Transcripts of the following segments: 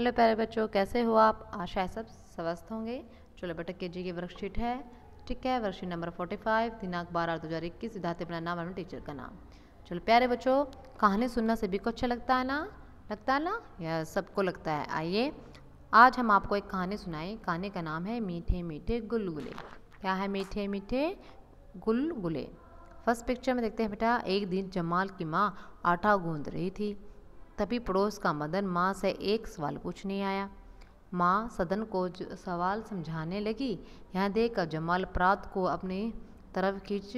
hello प्यारे बच्चों कैसे हो आप आशा है सब स्वस्थ होंगे चलो बेटा के जी की वर्कशीट है ठीक है वर्कशीट नंबर फोर्टी फाइव दिनांक बारह दो हज़ार इक्कीस विद्यार्थी अपना नाम और टीचर का नाम चलो प्यारे बच्चों कहानी सुनना सभी को अच्छा लगता है ना लगता है ना यह सबको लगता है आइए आज हम आपको एक कहानी सुनाए कहानी का नाम है मीठे मीठे गुलगुले क्या है मीठे मीठे गुलगुले फर्स्ट पिक्चर में देखते हैं बेटा एक दिन जमाल की माँ आटा गूंद रही थी तभी पड़ोस का मदन माँ से एक सवाल पूछने आया माँ सदन को सवाल समझाने लगी यहाँ देख कर जमाल प्रात को अपनी तरफ खींच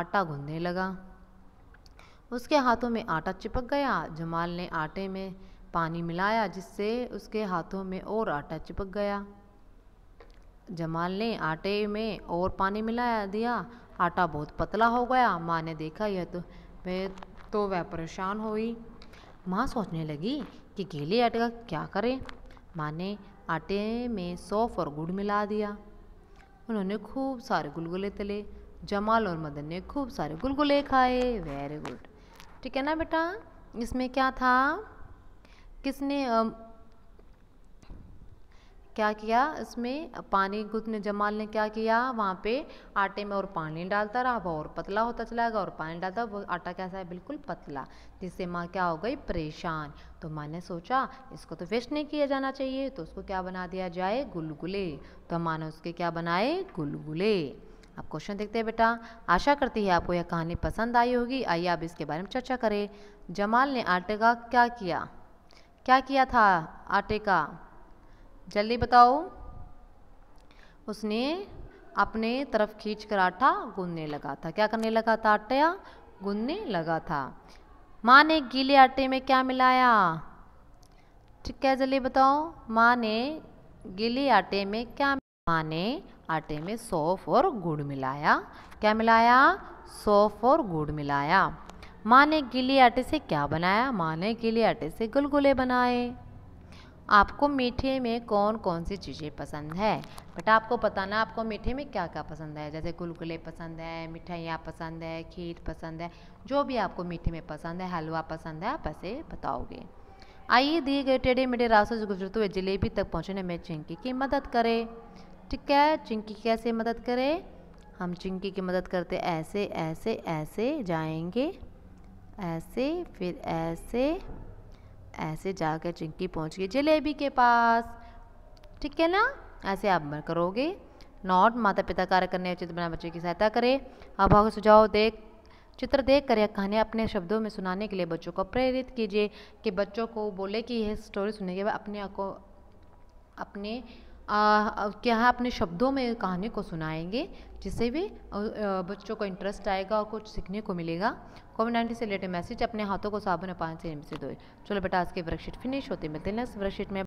आटा गूंदने लगा उसके हाथों में आटा चिपक गया जमाल ने आटे में पानी मिलाया जिससे उसके हाथों में और आटा चिपक गया जमाल ने आटे में और पानी मिलाया दिया आटा बहुत पतला हो गया माँ ने देखा यह तो वह तो वह परेशान हुई माँ सोचने लगी कि गीले आटे का क्या करें माँ ने आटे में सौफ और गुड़ मिला दिया उन्होंने खूब सारे गुलगुले तले जमाल और मदन ने खूब सारे गुलगुले खाए वेरी गुड ठीक है ना बेटा इसमें क्या था किसने क्या किया इसमें पानी गुदने जमाल ने क्या किया वहाँ पे आटे में और पानी डालता रहा वह और पतला होता चला गया और पानी डालता वो आटा कैसा है बिल्कुल पतला जिससे माँ क्या हो गई परेशान तो माँ ने सोचा इसको तो वेस्ट नहीं किया जाना चाहिए तो उसको क्या बना दिया जाए गुलगुले तो माँ ने उसके क्या बनाए गुलगुले आप क्वेश्चन देखते हैं बेटा आशा करती है आपको यह कहानी पसंद आई होगी आइए आप इसके बारे में चर्चा करें जमाल ने आटे का क्या किया क्या किया था आटे का जल्दी बताओ उसने अपने तरफ खींच कर आटा गूंदने लगा था क्या करने लगा था आटा गूंदने लगा था माँ ने गीले आटे में क्या मिलाया ठीक है जल्दी बताओ माँ ने गीले आटे में क्या माँ ने आटे में सौफ और गुड़ मिलाया क्या मिलाया सौफ और गुड़ मिलाया माँ ने गीले आटे से क्या बनाया माँ ने गीले आटे से गुलगुले बनाए आपको मीठे में कौन कौन सी चीज़ें पसंद है बेटा आपको बताना आपको मीठे में क्या क्या पसंद है जैसे गुलगुले पसंद है मिठाइयाँ पसंद है खीर पसंद है जो भी आपको मीठे में पसंद है हलवा पसंद है आप ऐसे बताओगे आइए दिए गए टेढ़े मेढ़े रास्तों से गुजरते हुए जलेबी तक पहुँचने में चिंकी की मदद करें ठीक है चिंकी कैसे मदद करें हम चिंकी की मदद करते ऐसे ऐसे ऐसे जाएंगे ऐसे फिर ऐसे ऐसे जाकर चिंकी पहुंच गई जलेबी के पास ठीक है ना ऐसे आप करोगे नॉट माता पिता कार्य करने उचित बना बच्चे की सहायता करें अभाव सुझाव देख चित्र देख कर या कहानी अपने शब्दों में सुनाने के लिए बच्चों को प्रेरित कीजिए कि बच्चों को बोले कि यह स्टोरी सुनने के बाद अपने को अपने क्या अपने शब्दों में कहानी को सुनाएंगे जिससे भी बच्चों को इंटरेस्ट आएगा और कुछ सीखने को मिलेगा कोविड नाइन्टीन से रिलेटेड मैसेज अपने हाथों को साबुन और पानी से निम से धोए चलो बेटा आज के वर्कशीट फिनिश होते मिलते हैं नेक्स्ट वर्कशीट में